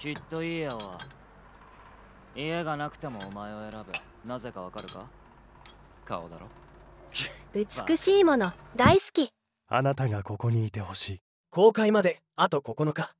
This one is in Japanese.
きっといいやは家がなくてもお前を選べなぜかわかるか顔だろ美しいもの大好きあなたがここにいてほしい公開まであと9日